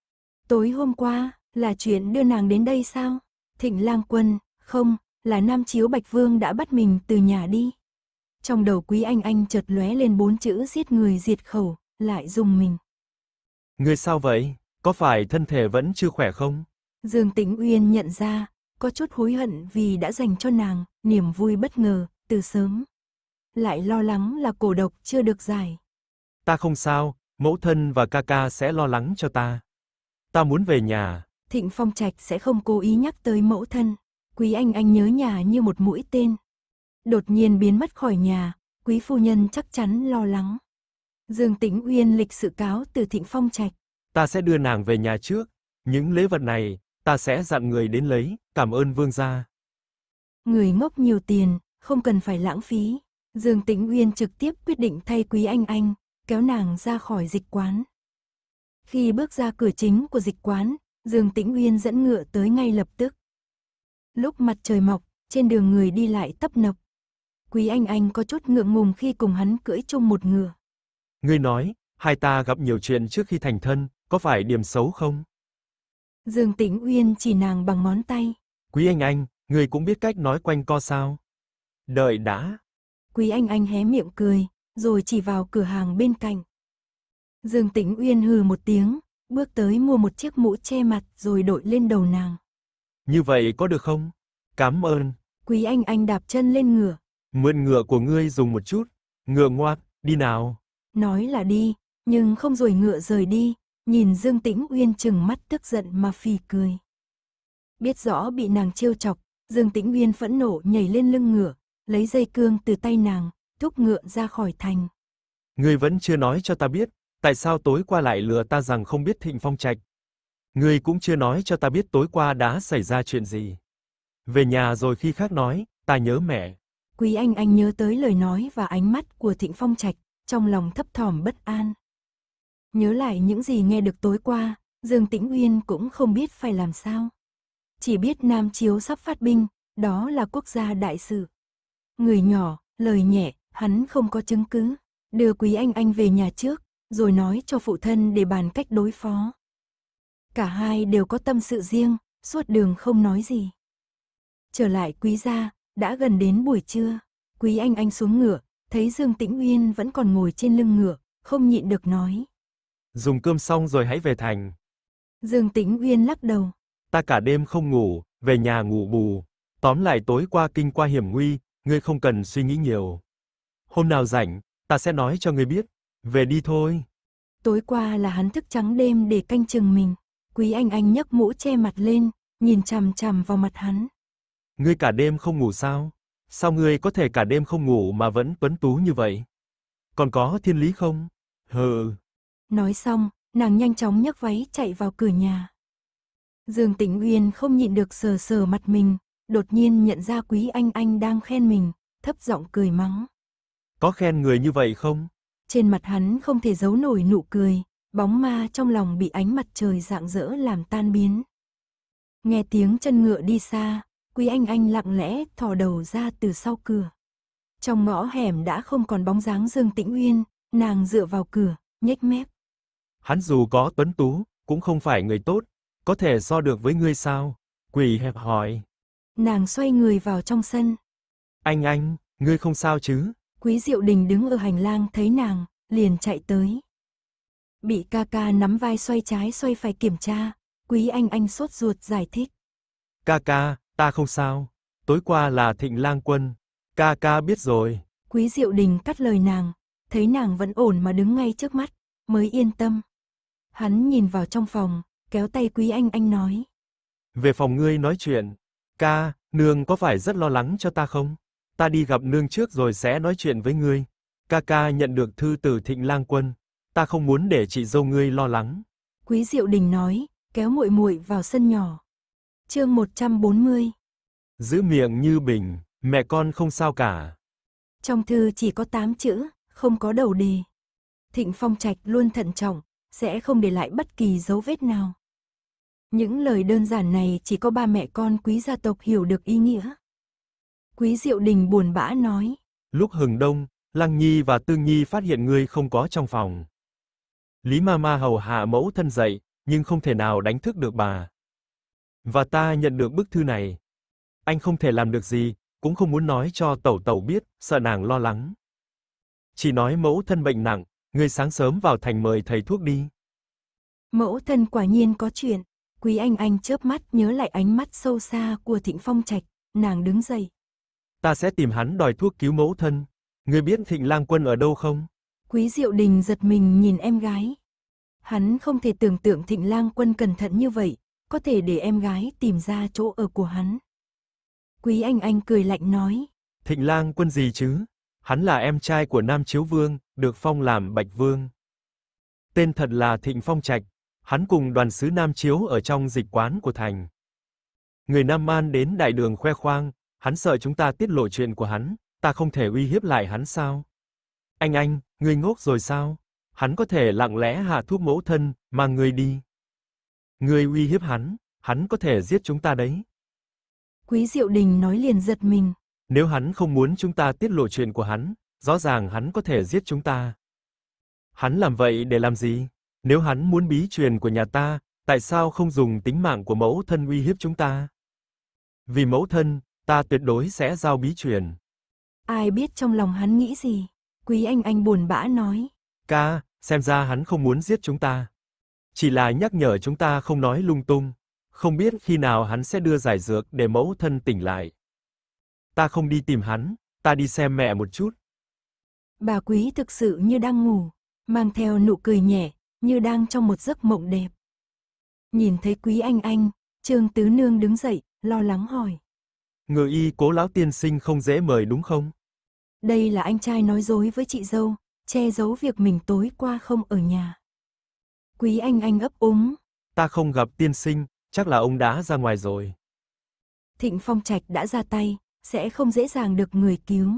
Tối hôm qua, là chuyện đưa nàng đến đây sao? Thịnh Lang Quân, không, là Nam Chiếu Bạch Vương đã bắt mình từ nhà đi trong đầu quý anh anh chợt lóe lên bốn chữ giết người diệt khẩu, lại dùng mình. Người sao vậy? Có phải thân thể vẫn chưa khỏe không? Dương Tĩnh Uyên nhận ra, có chút hối hận vì đã dành cho nàng niềm vui bất ngờ từ sớm. Lại lo lắng là cổ độc chưa được giải. Ta không sao, mẫu thân và ca ca sẽ lo lắng cho ta. Ta muốn về nhà. Thịnh Phong Trạch sẽ không cố ý nhắc tới mẫu thân. Quý Anh Anh nhớ nhà như một mũi tên, đột nhiên biến mất khỏi nhà, quý phu nhân chắc chắn lo lắng. Dương Tĩnh Uyên lịch sự cáo từ Thịnh Phong Trạch. Ta sẽ đưa nàng về nhà trước, những lễ vật này, ta sẽ dặn người đến lấy, cảm ơn vương gia. Người ngốc nhiều tiền, không cần phải lãng phí. Dương Tĩnh Uyên trực tiếp quyết định thay quý anh anh, kéo nàng ra khỏi dịch quán. Khi bước ra cửa chính của dịch quán, Dương Tĩnh Uyên dẫn ngựa tới ngay lập tức. Lúc mặt trời mọc, trên đường người đi lại tấp nập, Quý Anh Anh có chút ngượng ngùng khi cùng hắn cưỡi chung một ngựa. Ngươi nói, hai ta gặp nhiều chuyện trước khi thành thân, có phải điểm xấu không? Dương Tĩnh Uyên chỉ nàng bằng ngón tay. Quý Anh Anh, ngươi cũng biết cách nói quanh co sao? Đợi đã. Quý Anh Anh hé miệng cười, rồi chỉ vào cửa hàng bên cạnh. Dương Tĩnh Uyên hừ một tiếng, bước tới mua một chiếc mũ che mặt rồi đội lên đầu nàng. Như vậy có được không? Cảm ơn. Quý Anh Anh đạp chân lên ngựa, Mượn ngựa của ngươi dùng một chút, ngựa ngoan, đi nào. Nói là đi, nhưng không rồi ngựa rời đi, nhìn Dương Tĩnh Uyên chừng mắt tức giận mà phì cười. Biết rõ bị nàng trêu chọc, Dương Tĩnh Uyên phẫn nộ nhảy lên lưng ngựa, lấy dây cương từ tay nàng, thúc ngựa ra khỏi thành. Ngươi vẫn chưa nói cho ta biết, tại sao tối qua lại lừa ta rằng không biết Thịnh Phong Trạch? Ngươi cũng chưa nói cho ta biết tối qua đã xảy ra chuyện gì. Về nhà rồi khi khác nói, ta nhớ mẹ. Quý Anh Anh nhớ tới lời nói và ánh mắt của Thịnh Phong Trạch, trong lòng thấp thỏm bất an. Nhớ lại những gì nghe được tối qua, Dương Tĩnh Uyên cũng không biết phải làm sao. Chỉ biết Nam Chiếu sắp phát binh, đó là quốc gia đại sự. Người nhỏ, lời nhẹ, hắn không có chứng cứ, đưa Quý Anh Anh về nhà trước, rồi nói cho phụ thân để bàn cách đối phó. Cả hai đều có tâm sự riêng, suốt đường không nói gì. Trở lại quý gia, đã gần đến buổi trưa, Quý Anh Anh xuống ngựa, thấy Dương Tĩnh Uyên vẫn còn ngồi trên lưng ngựa, không nhịn được nói. Dùng cơm xong rồi hãy về thành. Dương Tĩnh Uyên lắc đầu. Ta cả đêm không ngủ, về nhà ngủ bù. Tóm lại tối qua kinh qua hiểm nguy, ngươi không cần suy nghĩ nhiều. Hôm nào rảnh, ta sẽ nói cho ngươi biết. Về đi thôi. Tối qua là hắn thức trắng đêm để canh chừng mình. Quý Anh Anh nhấc mũ che mặt lên, nhìn chằm chằm vào mặt hắn. Ngươi cả đêm không ngủ sao? Sao ngươi có thể cả đêm không ngủ mà vẫn tuấn tú như vậy? Còn có thiên lý không? Hừ. Nói xong, nàng nhanh chóng nhấc váy chạy vào cửa nhà. Dương Tĩnh Uyên không nhịn được sờ sờ mặt mình, đột nhiên nhận ra Quý Anh Anh đang khen mình, thấp giọng cười mắng. Có khen người như vậy không? Trên mặt hắn không thể giấu nổi nụ cười, bóng ma trong lòng bị ánh mặt trời rạng rỡ làm tan biến. Nghe tiếng chân ngựa đi xa, Quý Anh Anh lặng lẽ thò đầu ra từ sau cửa. Trong ngõ hẻm đã không còn bóng dáng Dương Tĩnh Uyên, nàng dựa vào cửa, nhếch mép. Hắn dù có tuấn tú, cũng không phải người tốt, có thể so được với ngươi sao? Quỷ hẹp hỏi. Nàng xoay người vào trong sân. Anh anh, ngươi không sao chứ? Quý Diệu Đình đứng ở hành lang thấy nàng, liền chạy tới. Bị ca ca nắm vai xoay trái xoay phải kiểm tra, quý anh anh sốt ruột giải thích. Ca ca, Ta không sao. Tối qua là Thịnh Lang Quân. Ca ca biết rồi. Quý Diệu Đình cắt lời nàng. Thấy nàng vẫn ổn mà đứng ngay trước mắt. Mới yên tâm. Hắn nhìn vào trong phòng. Kéo tay Quý Anh Anh nói. Về phòng ngươi nói chuyện. Ca, nương có phải rất lo lắng cho ta không? Ta đi gặp nương trước rồi sẽ nói chuyện với ngươi. Ca ca nhận được thư từ Thịnh Lang Quân. Ta không muốn để chị dâu ngươi lo lắng. Quý Diệu Đình nói, kéo muội muội vào sân nhỏ. Chương 140 Giữ miệng như bình, mẹ con không sao cả. Trong thư chỉ có 8 chữ, không có đầu đề. Thịnh Phong Trạch luôn thận trọng, sẽ không để lại bất kỳ dấu vết nào. Những lời đơn giản này chỉ có ba mẹ con quý gia tộc hiểu được ý nghĩa. Quý Diệu Đình buồn bã nói. Lúc hừng đông, Lăng Nhi và tư Nhi phát hiện ngươi không có trong phòng. Lý ma ma hầu hạ mẫu thân dậy, nhưng không thể nào đánh thức được bà. Và ta nhận được bức thư này. Anh không thể làm được gì, cũng không muốn nói cho Tẩu Tẩu biết, sợ nàng lo lắng. Chỉ nói mẫu thân bệnh nặng, ngươi sáng sớm vào thành mời thầy thuốc đi. Mẫu thân quả nhiên có chuyện, Quý Anh Anh chớp mắt nhớ lại ánh mắt sâu xa của Thịnh Phong Trạch, nàng đứng dậy. Ta sẽ tìm hắn đòi thuốc cứu mẫu thân, ngươi biết Thịnh Lang Quân ở đâu không? Quý Diệu Đình giật mình nhìn em gái. Hắn không thể tưởng tượng Thịnh Lang Quân cẩn thận như vậy, có thể để em gái tìm ra chỗ ở của hắn. Quý Anh Anh cười lạnh nói. Thịnh lang quân gì chứ? Hắn là em trai của Nam Chiếu Vương, được phong làm Bạch Vương. Tên thật là Thịnh Phong Trạch, hắn cùng đoàn sứ Nam Chiếu ở trong dịch quán của thành. Người Nam An đến đại đường khoe khoang, hắn sợ chúng ta tiết lộ chuyện của hắn, ta không thể uy hiếp lại hắn sao? Anh anh, người ngốc rồi sao? Hắn có thể lặng lẽ hạ thuốc mẫu thân, mang người đi. Ngươi uy hiếp hắn, hắn có thể giết chúng ta đấy. Quý Diệu Đình nói liền giật mình. Nếu hắn không muốn chúng ta tiết lộ chuyện của hắn, rõ ràng hắn có thể giết chúng ta. Hắn làm vậy để làm gì? Nếu hắn muốn bí truyền của nhà ta, tại sao không dùng tính mạng của mẫu thân uy hiếp chúng ta? Vì mẫu thân, ta tuyệt đối sẽ giao bí truyền. Ai biết trong lòng hắn nghĩ gì? Quý Anh Anh buồn bã nói. Ca, xem ra hắn không muốn giết chúng ta. Chỉ là nhắc nhở chúng ta không nói lung tung, không biết khi nào hắn sẽ đưa giải dược để mẫu thân tỉnh lại. Ta không đi tìm hắn, ta đi xem mẹ một chút. Bà quý thực sự như đang ngủ, mang theo nụ cười nhẹ, như đang trong một giấc mộng đẹp. Nhìn thấy quý anh anh, Trương Tứ Nương đứng dậy, lo lắng hỏi. Người y cố lão tiên sinh không dễ mời đúng không? Đây là anh trai nói dối với chị dâu, che giấu việc mình tối qua không ở nhà. Quý anh anh ấp úng. Ta không gặp tiên sinh, chắc là ông đã ra ngoài rồi. Thịnh Phong Trạch đã ra tay, sẽ không dễ dàng được người cứu.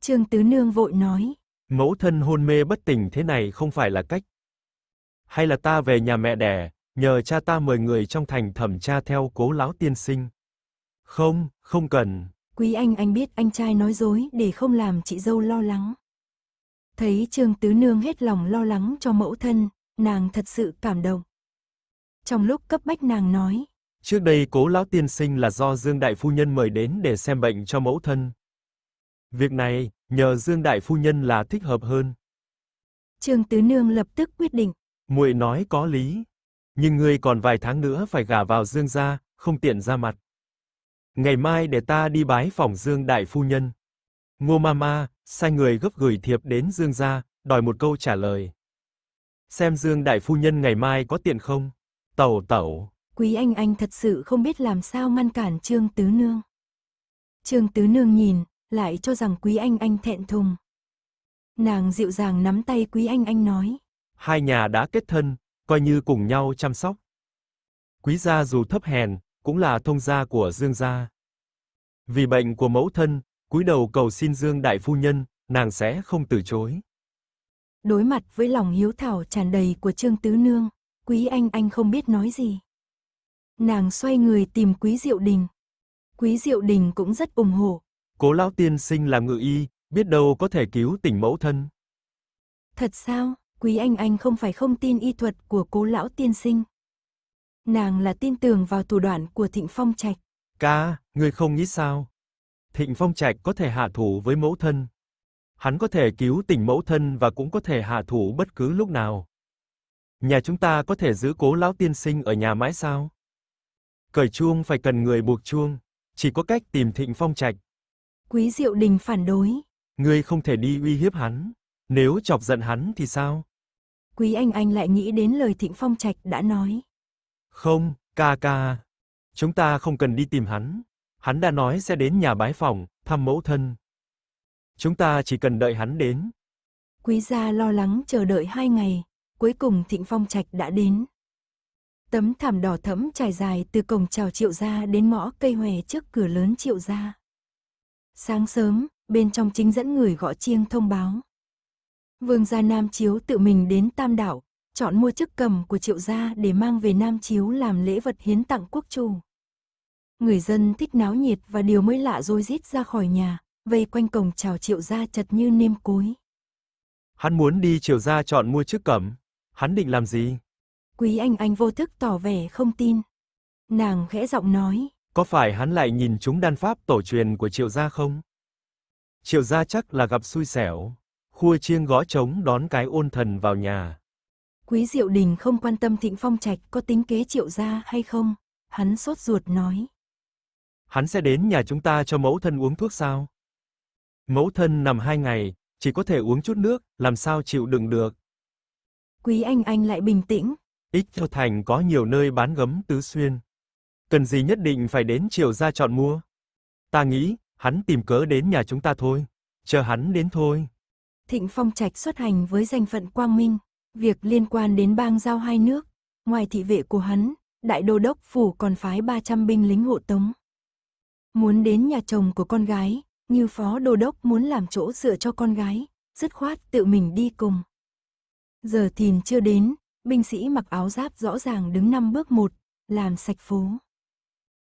Trương Tứ Nương vội nói. Mẫu thân hôn mê bất tỉnh thế này không phải là cách. Hay là ta về nhà mẹ đẻ, nhờ cha ta mời người trong thành thẩm tra theo cố lão tiên sinh. Không, không cần. Quý anh anh biết anh trai nói dối để không làm chị dâu lo lắng. Thấy Trương Tứ Nương hết lòng lo lắng cho mẫu thân, nàng thật sự cảm động. Trong lúc cấp bách nàng nói, Trước đây cố lão tiên sinh là do Dương Đại Phu Nhân mời đến để xem bệnh cho mẫu thân. Việc này, nhờ Dương Đại Phu Nhân là thích hợp hơn. Trương Tứ Nương lập tức quyết định. muội nói có lý. Nhưng ngươi còn vài tháng nữa phải gả vào Dương gia, không tiện ra mặt. Ngày mai để ta đi bái phòng Dương Đại Phu Nhân. Ngô Mama, sai người gấp gửi thiệp đến Dương gia, đòi một câu trả lời xem Dương đại phu nhân ngày mai có tiện không? Tẩu tẩu. Quý anh anh thật sự không biết làm sao ngăn cản Trương Tứ Nương. Trương Tứ Nương nhìn, lại cho rằng Quý anh anh thẹn thùng. Nàng dịu dàng nắm tay Quý anh anh nói. Hai nhà đã kết thân, coi như cùng nhau chăm sóc. Quý gia dù thấp hèn, cũng là thông gia của Dương gia. Vì bệnh của mẫu thân, cúi đầu cầu xin Dương đại phu nhân, nàng sẽ không từ chối. Đối mặt với lòng hiếu thảo tràn đầy của Trương Tứ Nương, Quý Anh Anh không biết nói gì. Nàng xoay người tìm Quý Diệu Đình. Quý Diệu Đình cũng rất ủng hộ. Cố lão tiên sinh làm ngự y, biết đâu có thể cứu tình mẫu thân. Thật sao, Quý Anh Anh không phải không tin y thuật của cố lão tiên sinh. Nàng là tin tưởng vào thủ đoạn của Thịnh Phong Trạch. Ca, ngươi không nghĩ sao? Thịnh Phong Trạch có thể hạ thủ với mẫu thân, hắn có thể cứu tình mẫu thân và cũng có thể hạ thủ bất cứ lúc nào. Nhà chúng ta có thể giữ Cố lão tiên sinh ở nhà mãi sao? Cởi chuông phải cần người buộc chuông, chỉ có cách tìm Thịnh Phong Trạch. Quý Diệu Đình phản đối. Ngươi không thể đi uy hiếp hắn, nếu chọc giận hắn thì sao? Quý Anh Anh lại nghĩ đến lời Thịnh Phong Trạch đã nói. Không, ca ca, chúng ta không cần đi tìm hắn. Hắn đã nói sẽ đến nhà bái phòng, thăm mẫu thân. Chúng ta chỉ cần đợi hắn đến. Quý gia lo lắng chờ đợi hai ngày, cuối cùng Thịnh Phong Trạch đã đến. Tấm thảm đỏ thẫm trải dài từ cổng chào triệu gia đến ngõ cây hòe trước cửa lớn triệu gia. Sáng sớm, bên trong chính dẫn người gõ chiêng thông báo. Vương gia Nam Chiếu tự mình đến Tam Đảo, chọn mua chức cầm của triệu gia để mang về Nam Chiếu làm lễ vật hiến tặng quốc chủ. Người dân thích náo nhiệt và điều mới lạ rồi rít ra khỏi nhà, vây quanh cổng chào triệu gia chật như nêm cối. Hắn muốn đi triệu gia chọn mua chiếc cẩm, hắn định làm gì? Quý anh anh vô thức tỏ vẻ không tin. Nàng khẽ giọng nói. Có phải hắn lại nhìn chúng đan pháp tổ truyền của triệu gia không? Triệu gia chắc là gặp xui xẻo. Khua chiêng gõ trống đón cái ôn thần vào nhà. Quý Diệu Đình không quan tâm Thịnh Phong Trạch có tính kế triệu gia hay không, hắn sốt ruột nói. Hắn sẽ đến nhà chúng ta cho mẫu thân uống thuốc sao? Mẫu thân nằm hai ngày, chỉ có thể uống chút nước, làm sao chịu đựng được. Quý Anh Anh lại bình tĩnh. ít Châu Thành có nhiều nơi bán gấm tứ xuyên. Cần gì nhất định phải đến chiều ra chọn mua. Ta nghĩ, hắn tìm cớ đến nhà chúng ta thôi. Chờ hắn đến thôi. Thịnh Phong Trạch xuất hành với danh phận Quang Minh. Việc liên quan đến bang giao hai nước. Ngoài thị vệ của hắn, Đại Đô Đốc Phủ còn phái 300 binh lính hộ tống. Muốn đến nhà chồng của con gái, như phó đô đốc muốn làm chỗ dựa cho con gái, dứt khoát tự mình đi cùng. Giờ thìn chưa đến, binh sĩ mặc áo giáp rõ ràng đứng năm bước một, làm sạch phố.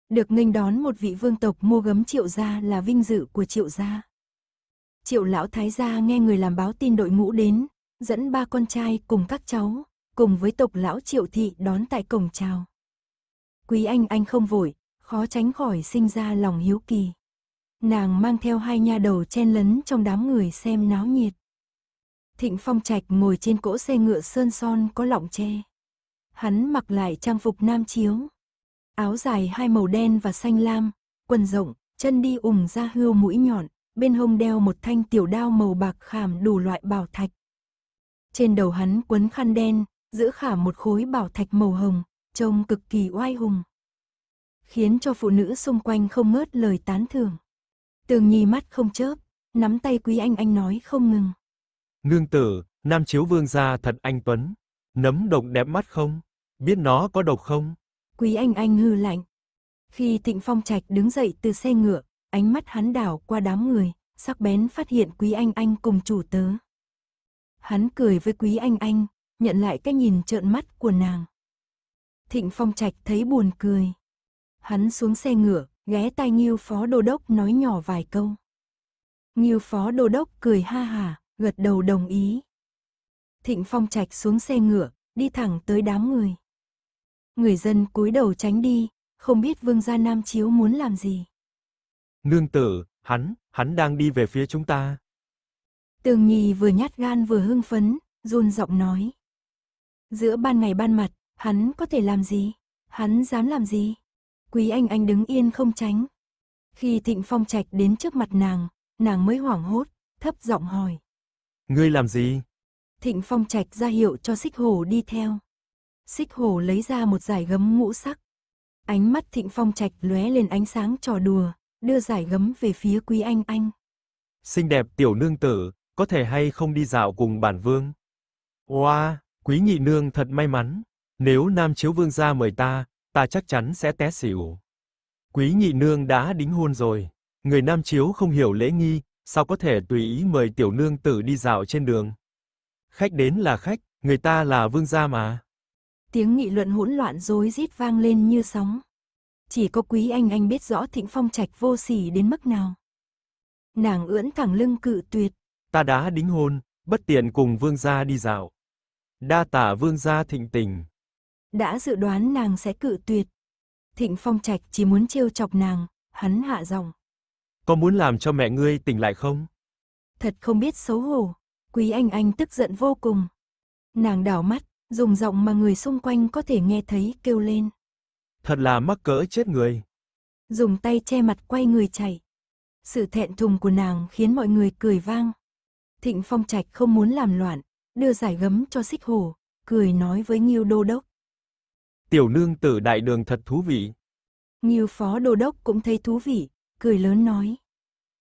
Được nghênh đón một vị vương tộc mua gấm triệu gia là vinh dự của triệu gia. Triệu lão thái gia nghe người làm báo tin đội ngũ đến, dẫn ba con trai cùng các cháu, cùng với tộc lão triệu thị đón tại cổng chào. Quý anh anh không vội, khó tránh khỏi sinh ra lòng hiếu kỳ nàng mang theo hai nha đầu chen lấn trong đám người xem náo nhiệt. Thịnh Phong Trạch ngồi trên cỗ xe ngựa sơn son có lọng tre. Hắn mặc lại trang phục nam chiếu, áo dài hai màu đen và xanh lam, quần rộng, chân đi ủng ra hươu mũi nhọn, bên hông đeo một thanh tiểu đao màu bạc khảm đủ loại bảo thạch. Trên đầu hắn quấn khăn đen, giữ khả một khối bảo thạch màu hồng, trông cực kỳ oai hùng. Khiến cho phụ nữ xung quanh không ngớt lời tán thưởng. Tường Nhi mắt không chớp, nắm tay Quý Anh Anh nói không ngừng. Nương tử, Nam Chiếu Vương gia thật anh Tuấn. Nấm độc đẹp mắt không? Biết nó có độc không? Quý Anh Anh hư lạnh. Khi Tịnh Phong Trạch đứng dậy từ xe ngựa, ánh mắt hắn đảo qua đám người, sắc bén phát hiện Quý Anh Anh cùng chủ tớ. Hắn cười với Quý Anh Anh, nhận lại cái nhìn trợn mắt của nàng. Thịnh Phong Trạch thấy buồn cười. Hắn xuống xe ngựa, ghé tai Ngưu Phó Đô Đốc nói nhỏ vài câu. Ngưu Phó Đô Đốc cười ha hà, gật đầu đồng ý. Thịnh Phong Trạch xuống xe ngựa, đi thẳng tới đám người. Người dân cúi đầu tránh đi, không biết Vương gia Nam Chiếu muốn làm gì. Nương tử, hắn, hắn đang đi về phía chúng ta. Tường Nhi vừa nhát gan vừa hưng phấn, run giọng nói. Giữa ban ngày ban mặt, hắn có thể làm gì? Hắn dám làm gì? Quý Anh Anh đứng yên không tránh. Khi Thịnh Phong Trạch đến trước mặt nàng, nàng mới hoảng hốt, thấp giọng hỏi. Ngươi làm gì? Thịnh Phong Trạch ra hiệu cho Xích Hổ đi theo. Xích Hổ lấy ra một giải gấm ngũ sắc. Ánh mắt Thịnh Phong Trạch lóe lên ánh sáng trò đùa, đưa giải gấm về phía Quý Anh Anh. Xinh đẹp tiểu nương tử, có thể hay không đi dạo cùng bản vương? Oa, wow, quý nhị nương thật may mắn, nếu Nam Chiếu Vương gia mời ta, ta chắc chắn sẽ té xỉu. Quý nhị nương đã đính hôn rồi, người Nam Chiếu không hiểu lễ nghi, sao có thể tùy ý mời tiểu nương tử đi dạo trên đường. Khách đến là khách, người ta là vương gia mà. Tiếng nghị luận hỗn loạn rối rít vang lên như sóng. Chỉ có quý anh anh biết rõ thịnh phong trạch vô sỉ đến mức nào. Nàng ưỡn thẳng lưng cự tuyệt. Ta đã đính hôn, bất tiện cùng vương gia đi dạo. Đa tả vương gia thịnh tình đã dự đoán nàng sẽ cự tuyệt. Thịnh Phong Trạch chỉ muốn trêu chọc nàng, hắn hạ giọng. Có muốn làm cho mẹ ngươi tỉnh lại không? Thật không biết xấu hổ, Quý Anh Anh tức giận vô cùng. Nàng đảo mắt, dùng giọng mà người xung quanh có thể nghe thấy kêu lên. Thật là mắc cỡ chết người. Dùng tay che mặt quay người chạy. Sự thẹn thùng của nàng khiến mọi người cười vang. Thịnh Phong Trạch không muốn làm loạn, đưa giải gấm cho xích hổ, cười nói với Nghiêu Đô Đốc tiểu nương tử đại đường thật thú vị. Nhiều phó đô đốc cũng thấy thú vị, cười lớn nói.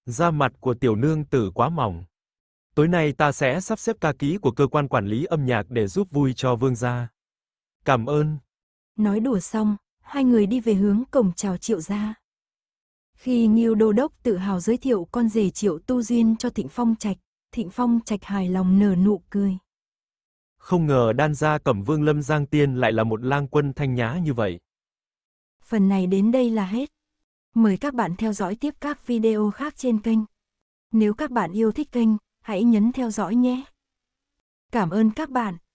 Da mặt của tiểu nương tử quá mỏng. Tối nay ta sẽ sắp xếp ca ký của cơ quan quản lý âm nhạc để giúp vui cho vương gia. Cảm ơn. Nói đùa xong, hai người đi về hướng cổng chào triệu gia. Khi Nghiêu Đô Đốc tự hào giới thiệu con rể triệu tu duyên cho Thịnh Phong Trạch, Thịnh Phong Trạch hài lòng nở nụ cười. Không ngờ đan gia cẩm vương lâm giang tiên lại là một lang quân thanh nhã như vậy. Phần này đến đây là hết. Mời các bạn theo dõi tiếp các video khác trên kênh. Nếu các bạn yêu thích kênh, hãy nhấn theo dõi nhé. Cảm ơn các bạn.